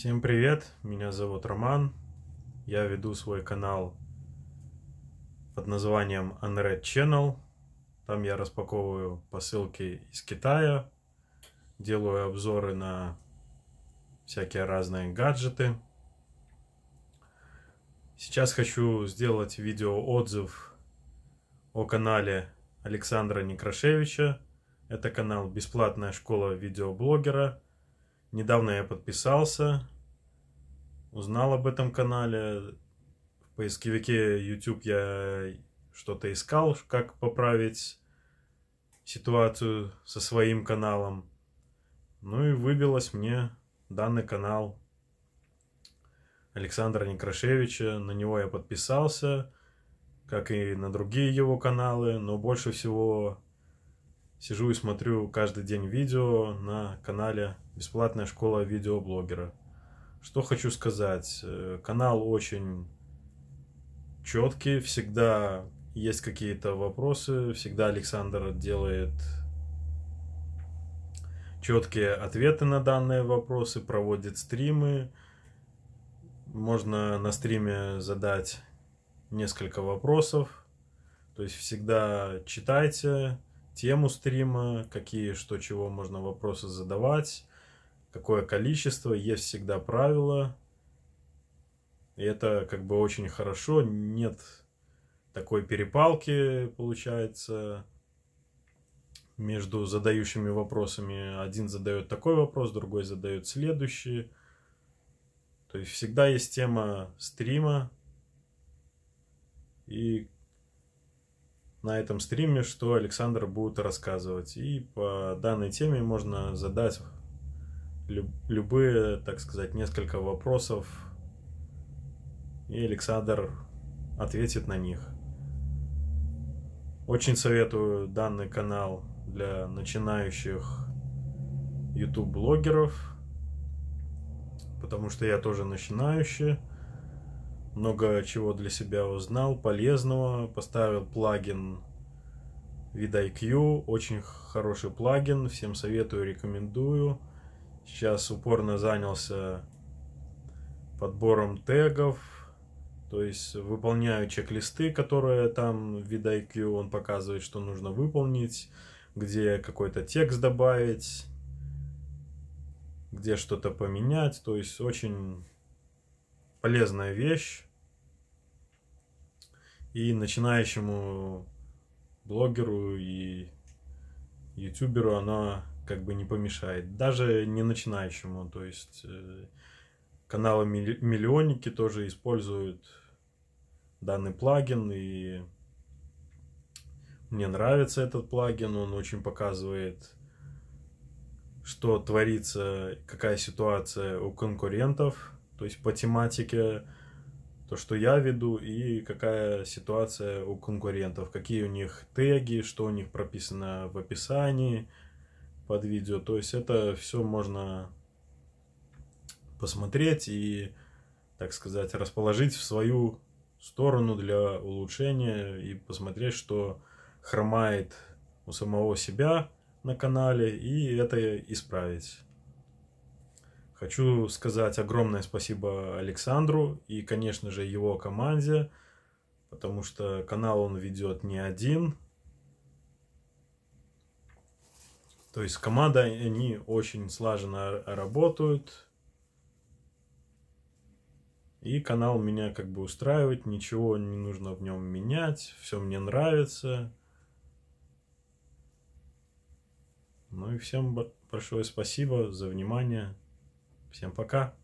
Всем привет, меня зовут Роман. Я веду свой канал под названием Unred Channel. Там я распаковываю посылки из Китая, делаю обзоры на всякие разные гаджеты. Сейчас хочу сделать видео-отзыв о канале Александра Некрашевича. Это канал «Бесплатная школа видеоблогера», Недавно я подписался, узнал об этом канале. В поисковике YouTube я что-то искал, как поправить ситуацию со своим каналом. Ну и выбилось мне данный канал Александра Некрашевича. На него я подписался, как и на другие его каналы, но больше всего сижу и смотрю каждый день видео на канале бесплатная школа видеоблогера. Что хочу сказать, э, канал очень четкий, всегда есть какие-то вопросы, всегда Александр делает четкие ответы на данные вопросы, проводит стримы. Можно на стриме задать несколько вопросов. То есть всегда читайте тему стрима, какие, что, чего можно вопросы задавать какое количество, есть всегда правила. И это как бы очень хорошо, нет такой перепалки, получается, между задающими вопросами. Один задает такой вопрос, другой задает следующий. То есть всегда есть тема стрима. И на этом стриме, что Александр будет рассказывать. И по данной теме можно задать любые, так сказать, несколько вопросов, и Александр ответит на них. Очень советую данный канал для начинающих YouTube-блогеров, потому что я тоже начинающий, много чего для себя узнал, полезного, поставил плагин VidIQ, очень хороший плагин, всем советую, рекомендую. Сейчас упорно занялся подбором тегов, то есть выполняю чек-листы, которые там в VidIQ, он показывает, что нужно выполнить, где какой-то текст добавить, где что-то поменять. То есть очень полезная вещь. И начинающему блогеру и ютуберу она как бы не помешает. Даже не начинающему, то есть э, каналы миллионники тоже используют данный плагин и мне нравится этот плагин, он очень показывает, что творится, какая ситуация у конкурентов, то есть по тематике, то, что я веду, и какая ситуация у конкурентов, какие у них теги, что у них прописано в описании, под видео. То есть это все можно посмотреть и, так сказать, расположить в свою сторону для улучшения и посмотреть, что хромает у самого себя на канале и это исправить. Хочу сказать огромное спасибо Александру и, конечно же, его команде, потому что канал он ведет не один, То есть команда, они очень слаженно работают. И канал меня как бы устраивает, ничего не нужно в нем менять, все мне нравится. Ну и всем большое спасибо за внимание. Всем пока.